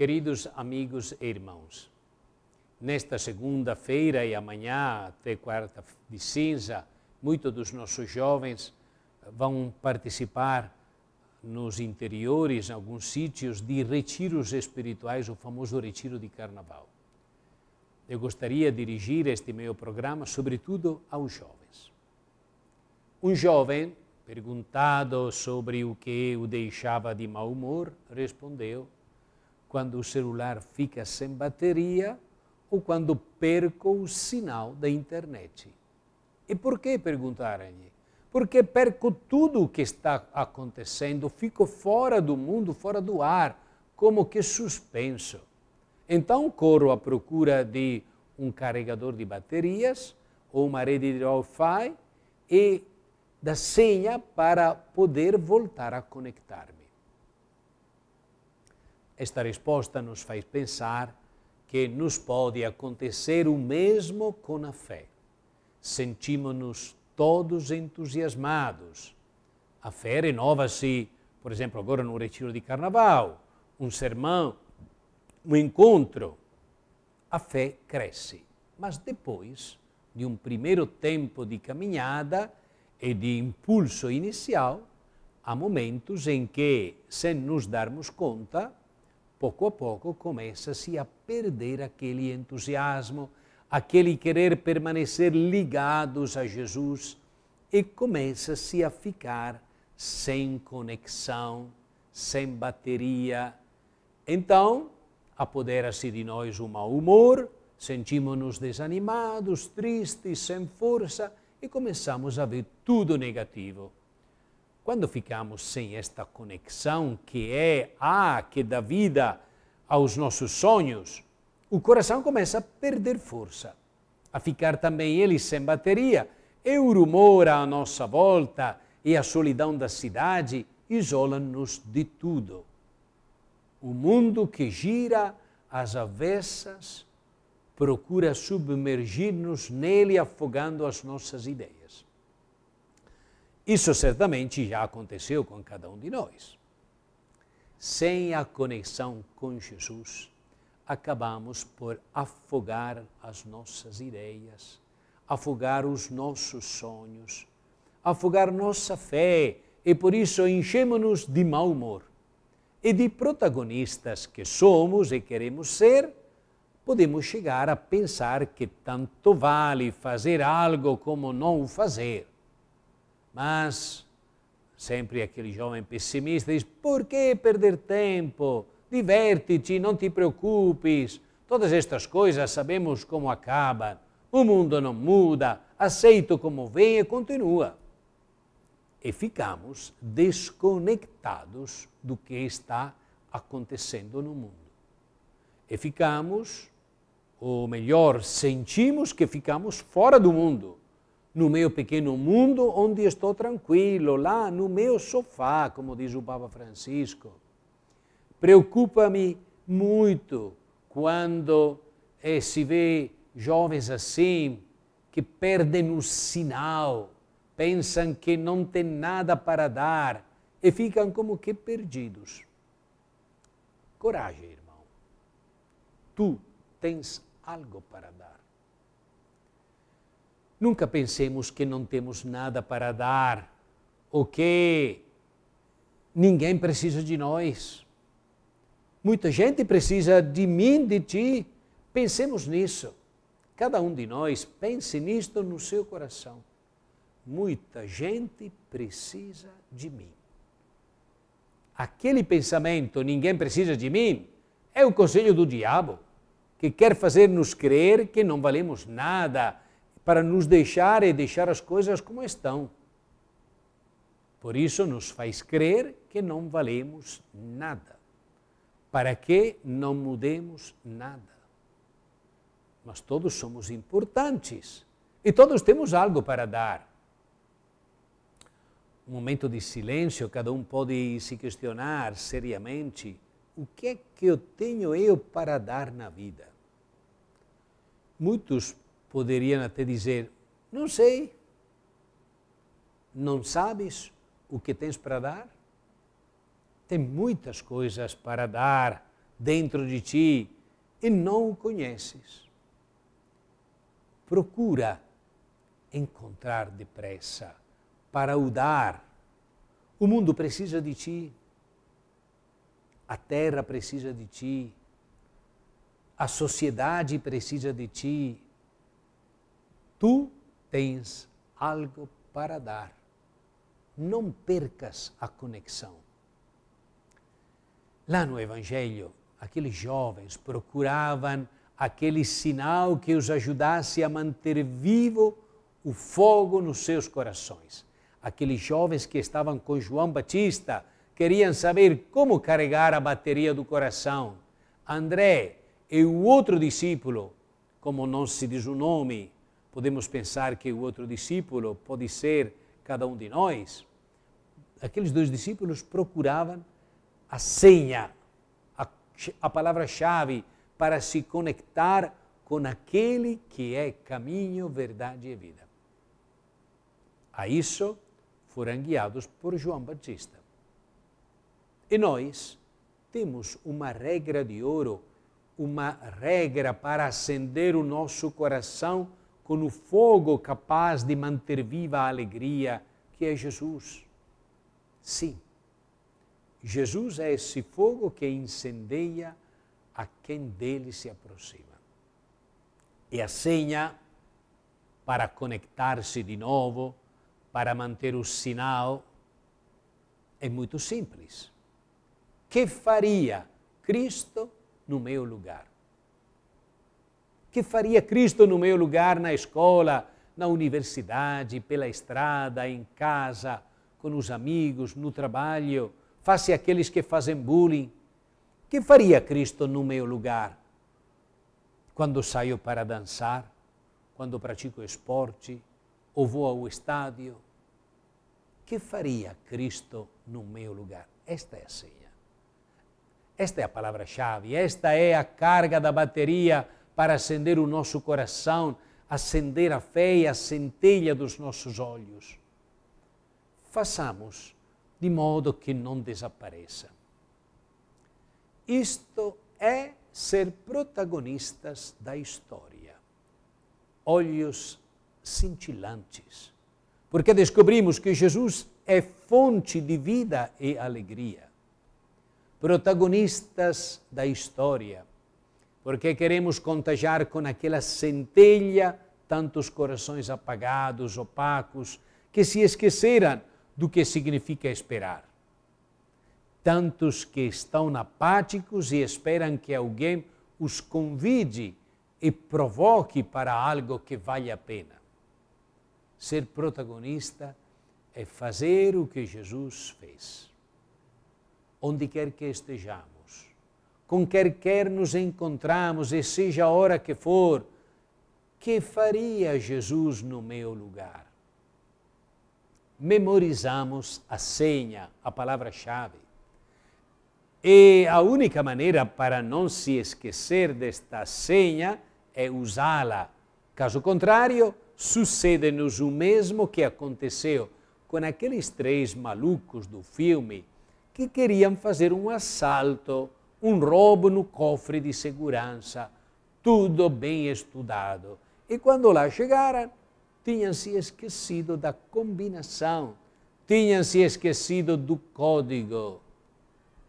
Queridos amigos e irmãos, nesta segunda-feira e amanhã, até quarta de cinza, muitos dos nossos jovens vão participar nos interiores, em alguns sítios, de retiros espirituais, o famoso retiro de carnaval. Eu gostaria de dirigir este meu programa, sobretudo, aos jovens. Um jovem, perguntado sobre o que o deixava de mau humor, respondeu: quando o celular fica sem bateria ou quando perco o sinal da internet. E por que? perguntaram-lhe. Porque perco tudo o que está acontecendo, fico fora do mundo, fora do ar, como que suspenso. Então corro à procura de um carregador de baterias ou uma rede de Wi-Fi e da senha para poder voltar a conectar-me. Esta resposta nos faz pensar que nos pode acontecer o mesmo com a fé. Sentimos-nos todos entusiasmados. A fé renova-se, por exemplo, agora num retiro de carnaval, um sermão, um encontro. A fé cresce, mas depois de um primeiro tempo de caminhada e de impulso inicial, há momentos em que, sem nos darmos conta, pouco a pouco começa-se a perder aquele entusiasmo, aquele querer permanecer ligados a Jesus e começa-se a ficar sem conexão, sem bateria. Então, apodera-se de nós o mau humor, sentimos-nos desanimados, tristes, sem força e começamos a ver tudo negativo. Quando ficamos sem esta conexão que é a que dá vida aos nossos sonhos, o coração começa a perder força, a ficar também ele sem bateria, e o rumor à nossa volta e a solidão da cidade isolam-nos de tudo. O mundo que gira às avessas procura submergir-nos nele, afogando as nossas ideias. Isso certamente já aconteceu com cada um de nós. Sem a conexão com Jesus, acabamos por afogar as nossas ideias, afogar os nossos sonhos, afogar nossa fé e por isso enchemos-nos de mau humor. E de protagonistas que somos e queremos ser, podemos chegar a pensar que tanto vale fazer algo como não o fazer mas sempre aquele jovem pessimista diz: por que perder tempo? Diverte-te, não te preocupes. Todas estas coisas sabemos como acabam. O mundo não muda, aceito como vem e continua. E ficamos desconectados do que está acontecendo no mundo. E ficamos, ou melhor, sentimos que ficamos fora do mundo no meu pequeno mundo onde estou tranquilo, lá no meu sofá, como diz o Papa Francisco. Preocupa-me muito quando eh, se vê jovens assim que perdem o sinal, pensam que não tem nada para dar e ficam como que perdidos. Coragem, irmão. Tu tens algo para dar. Nunca pensemos que não temos nada para dar, ou que ninguém precisa de nós. Muita gente precisa de mim, de ti. Pensemos nisso. Cada um de nós pense nisto no seu coração. Muita gente precisa de mim. Aquele pensamento, ninguém precisa de mim, é o conselho do diabo, que quer fazer-nos crer que não valemos nada para nos deixar e deixar as coisas como estão. Por isso nos faz crer que não valemos nada, para que não mudemos nada. Mas todos somos importantes e todos temos algo para dar. Um momento de silêncio, cada um pode se questionar seriamente: o que é que eu tenho eu para dar na vida? Muitos poderiam até dizer: Não sei, não sabes o que tens para dar? Tem muitas coisas para dar dentro de ti e não o conheces. Procura encontrar depressa para o dar. O mundo precisa de ti, a terra precisa de ti, a sociedade precisa de ti, Tu tens algo para dar. Não percas a conexão. Lá no Evangelho, aqueles jovens procuravam aquele sinal que os ajudasse a manter vivo o fogo nos seus corações. Aqueles jovens que estavam com João Batista queriam saber como carregar a bateria do coração. André e o outro discípulo, como não se diz o nome, Podemos pensar que o outro discípulo pode ser cada um de nós. Aqueles dois discípulos procuravam a senha, a, a palavra-chave para se conectar com aquele que é caminho, verdade e vida. A isso foram guiados por João Batista. E nós temos uma regra de ouro, uma regra para acender o nosso coração com o fogo capaz de manter viva a alegria que é Jesus. Sim, Jesus é esse fogo que incendeia a quem dele se aproxima. E a senha para conectar-se de novo, para manter o sinal, é muito simples. Que faria Cristo no meu lugar? que faria Cristo no meu lugar na escola, na universidade, pela estrada, em casa, com os amigos, no trabalho, face àqueles que fazem bullying. Que faria Cristo no meu lugar? Quando saio para dançar, quando pratico esporte ou vou ao estádio, que faria Cristo no meu lugar? Esta é a senha Esta é a palavra-chave, esta é a carga da bateria para acender o nosso coração, acender a fé e a centelha dos nossos olhos. Façamos de modo que não desapareça. Isto é ser protagonistas da história. Olhos cintilantes, porque descobrimos que Jesus é fonte de vida e alegria. Protagonistas da história, porque queremos contagiar com aquela centelha tantos corações apagados, opacos, que se esqueceram do que significa esperar. Tantos que estão apáticos e esperam que alguém os convide e provoque para algo que vale a pena. Ser protagonista é fazer o que Jesus fez. Onde quer que estejamos, com quer quer nos encontramos, e seja a hora que for, que faria Jesus no meu lugar? Memorizamos a senha, a palavra-chave. E a única maneira para não se esquecer desta senha é usá-la. Caso contrário, sucede-nos o mesmo que aconteceu com aqueles três malucos do filme que queriam fazer um assalto um roubo no cofre de segurança, tudo bem estudado. E quando lá chegaram, tinham-se esquecido da combinação, tinham-se esquecido do código,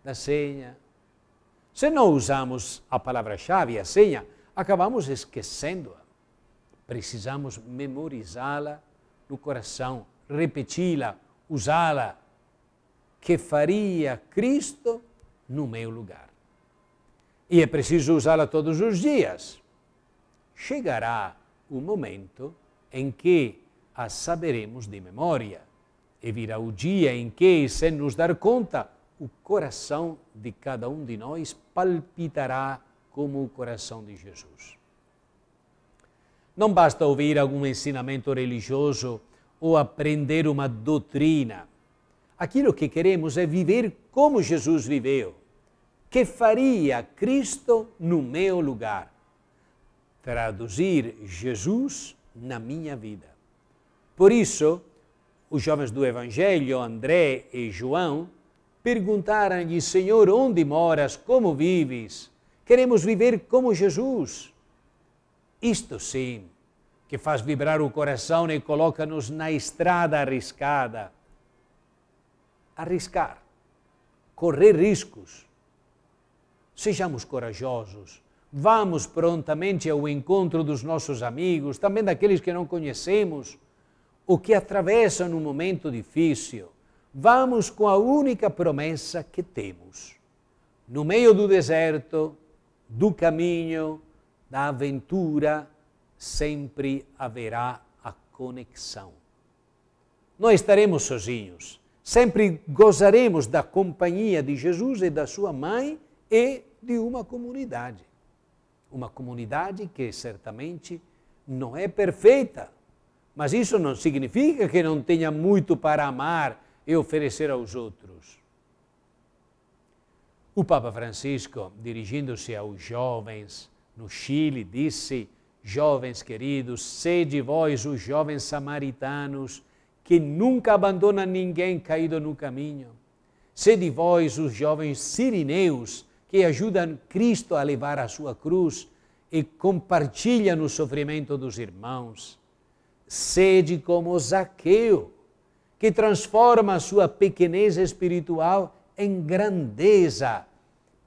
da senha. Se não usamos a palavra-chave, a senha, acabamos esquecendo-a. Precisamos memorizá-la no coração, repeti-la, usá-la. Que faria Cristo no meu lugar? e é preciso usá-la todos os dias. Chegará o um momento em que a saberemos de memória e virá o dia em que, sem nos dar conta, o coração de cada um de nós palpitará como o coração de Jesus. Não basta ouvir algum ensinamento religioso ou aprender uma doutrina. Aquilo que queremos é viver como Jesus viveu que faria Cristo no meu lugar. Traduzir Jesus na minha vida. Por isso, os jovens do Evangelho, André e João, perguntaram-lhe: Senhor, onde moras? Como vives? Queremos viver como Jesus. Isto sim, que faz vibrar o coração e coloca-nos na estrada arriscada. Arriscar, correr riscos Sejamos corajosos. Vamos prontamente ao encontro dos nossos amigos, também daqueles que não conhecemos, ou que atravessam um momento difícil. Vamos com a única promessa que temos. No meio do deserto, do caminho, da aventura, sempre haverá a conexão. Não estaremos sozinhos, sempre gozaremos da companhia de Jesus e da sua mãe e de uma comunidade. Uma comunidade que certamente não é perfeita, mas isso não significa que não tenha muito para amar e oferecer aos outros. O Papa Francisco, dirigindo-se aos jovens no Chile, disse: Jovens queridos, sede vós os jovens samaritanos que nunca abandonam ninguém caído no caminho. Sede vós os jovens sirineus que ajudam Cristo a levar a sua cruz e compartilham o sofrimento dos irmãos. Sede como Zaqueu, que transforma a sua pequenez espiritual em grandeza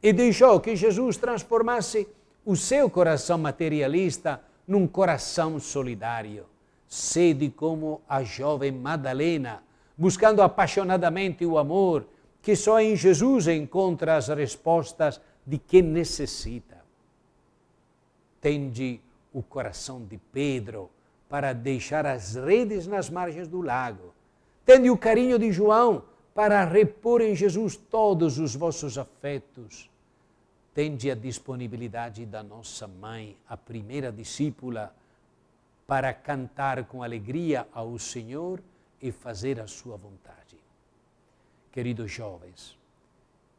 e deixou que Jesus transformasse o seu coração materialista num coração solidário. Sede como a jovem Madalena, buscando apaixonadamente o amor que só em Jesus encontra as respostas de que necessita. Tende o coração de Pedro para deixar as redes nas margens do lago. Tende o carinho de João para repor em Jesus todos os vossos afetos. Tende a disponibilidade da nossa mãe, a primeira discípula, para cantar com alegria ao Senhor e fazer a sua vontade queridos jovens,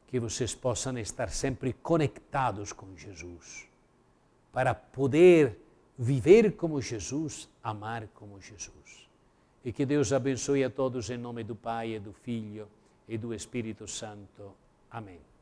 que vocês possam estar sempre conectados com Jesus, para poder viver como Jesus, amar como Jesus. E que Deus abençoe a todos em nome do Pai e do Filho e do Espírito Santo. Amém.